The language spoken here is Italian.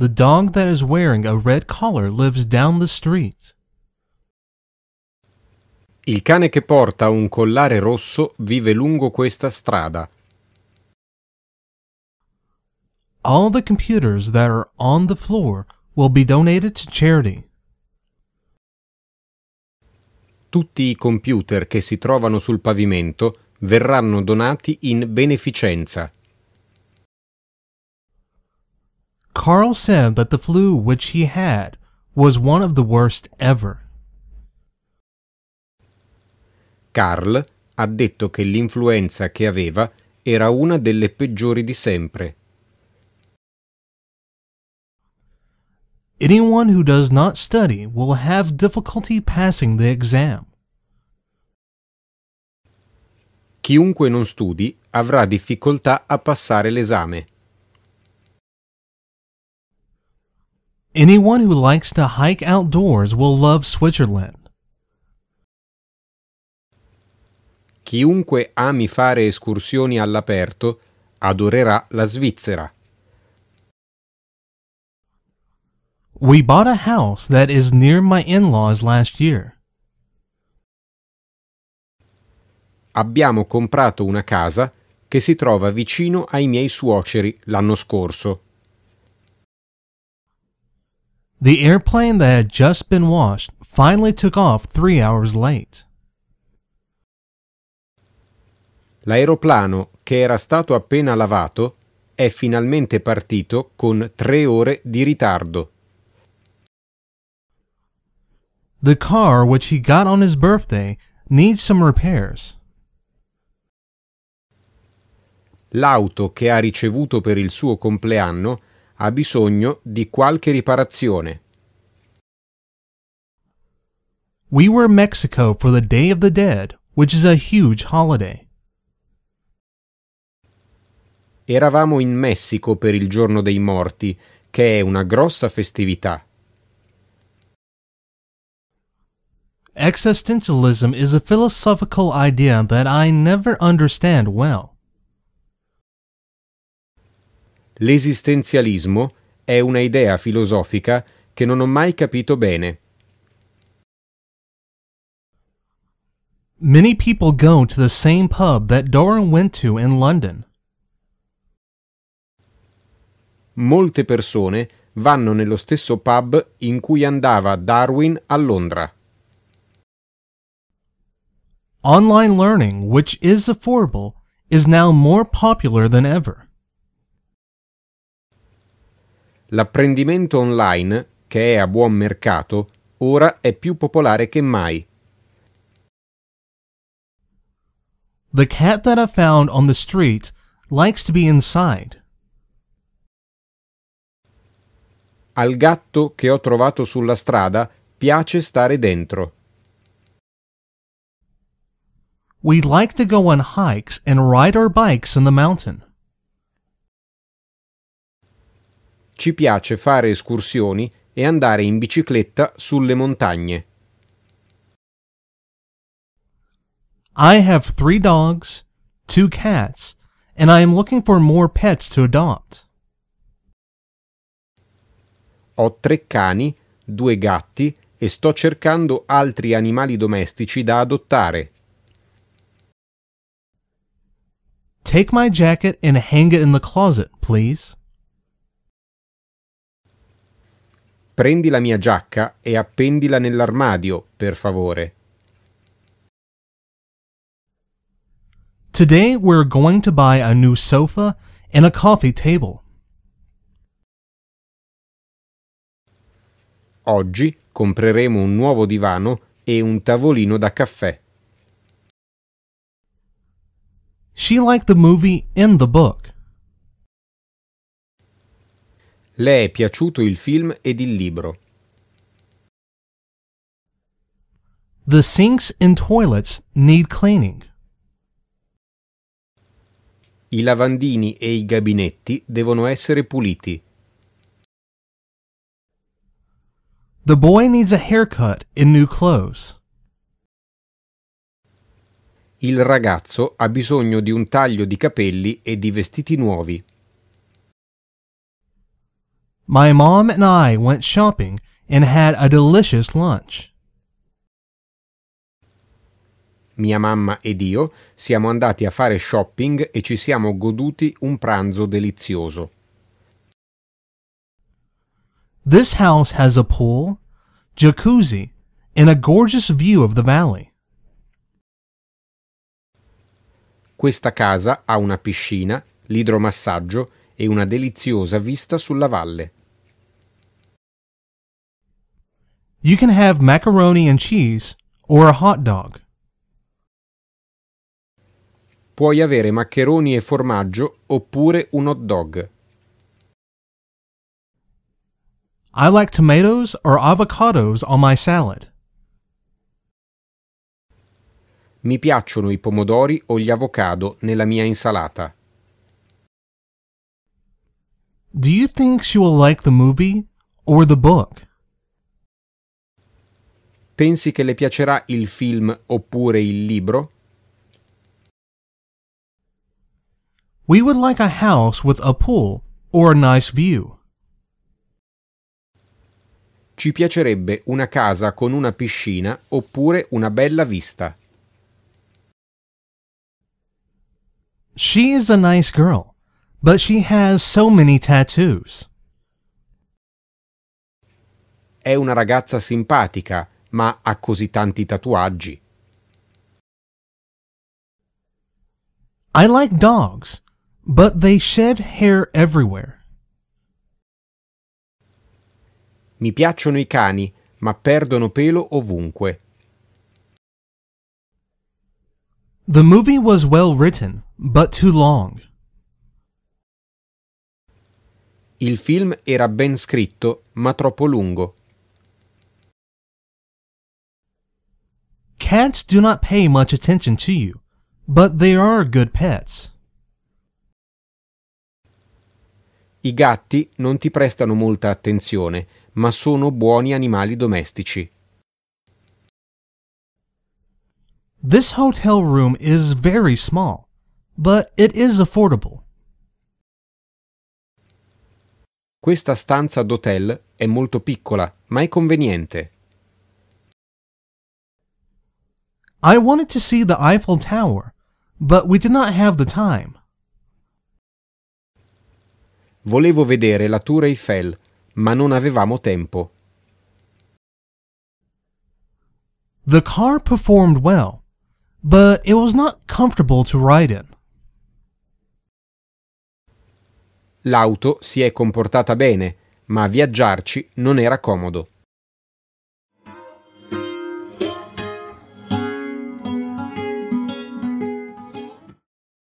The dog that is wearing a red collar lives down the street. Il cane che porta un collare rosso vive lungo questa strada. All the computers that are on the floor will be donated to charity. Tutti i computer che si trovano sul pavimento verranno donati in beneficenza. Carl said that the flu which he had was one of the worst ever. Carl ha detto che l'influenza che aveva era una delle peggiori di sempre. Anyone who does not study will have difficulty passing the exam. Chiunque non studi avrà difficoltà a passare l'esame. Anyone who likes to hike outdoors will love Switzerland. Chiunque ami fare escursioni all'aperto adorerà la Svizzera. We bought a house that is near my in-laws last year. Abbiamo comprato una casa che si trova vicino ai miei suoceri l'anno scorso. The airplane that had just been washed finally took off three hours late. L'aeroplano, che era stato appena lavato, è finalmente partito con tre ore di ritardo. The car which he got on his birthday needs some repairs. L'auto che ha ricevuto per il suo compleanno ha bisogno di qualche riparazione. We were in Mexico for the Day of the Dead, which is a huge holiday. Eravamo in Messico per il Giorno dei Morti, che è una grossa festività. Existentialism is a philosophical idea that I never understand well. L'esistenzialismo è una idea filosofica che non ho mai capito bene. Many people go to the same pub that Doran went to in London. Molte persone vanno nello stesso pub in cui andava Darwin a Londra. Online learning, which is affordable, is now more popular than ever. L'apprendimento online, che è a buon mercato, ora è più popolare che mai. The cat that I found on the street likes to be inside. Al gatto che ho trovato sulla strada piace stare dentro. We like to go on hikes and ride our bikes in the mountain. ci piace fare escursioni e andare in bicicletta sulle montagne. I have three dogs, two cats, and I am looking for more pets to adopt. Ho tre cani, due gatti e sto cercando altri animali domestici da adottare. Take my jacket and hang it in the closet, please. Prendi la mia giacca e appendila nell'armadio, per favore. Today we're going to buy a new sofa and a coffee table. Oggi compreremo un nuovo divano e un tavolino da caffè. She liked the movie and the book. Le è piaciuto il film ed il libro. The sinks and toilets need cleaning. I lavandini e i gabinetti devono essere puliti. The boy needs a haircut and new clothes. Il ragazzo ha bisogno di un taglio di capelli e di vestiti nuovi my mom and I went shopping and had a delicious lunch. Mia mamma ed io siamo andati a fare shopping e ci siamo goduti un pranzo delizioso. This house has a pool, jacuzzi, and a gorgeous view of the valley. Questa casa ha una piscina, l'idromassaggio e una deliziosa vista sulla valle. You can have macaroni and cheese or a hot dog. Puoi avere maccheroni e formaggio oppure un hot dog. I like tomatoes or avocados on my salad. Mi piacciono i pomodori o gli avocado nella mia insalata. Do you think she will like the movie or the book? Pensi che le piacerà il film oppure il libro? We would like a house with a pool or a nice view. Ci piacerebbe una casa con una piscina oppure una bella vista. She is a nice girl, but she has so many tattoos. È una ragazza simpatica, ma ha così tanti tatuaggi. I like dogs, but they shed hair everywhere. Mi piacciono i cani, ma perdono pelo ovunque. The movie was well written, but too long. Il film era ben scritto, ma troppo lungo. Cats do not pay much attention to you, but they are good pets. I gatti non ti prestano molta attenzione, ma sono buoni animali domestici. This hotel room is very small, but it is affordable. Questa stanza d'hotel è molto piccola, ma è conveniente. I wanted to see the Eiffel Tower, but we did not have the time. Volevo vedere la Tour Eiffel, ma non avevamo tempo. The car performed well, but it was not comfortable to ride in. L'auto si è comportata bene, ma viaggiarci non era comodo.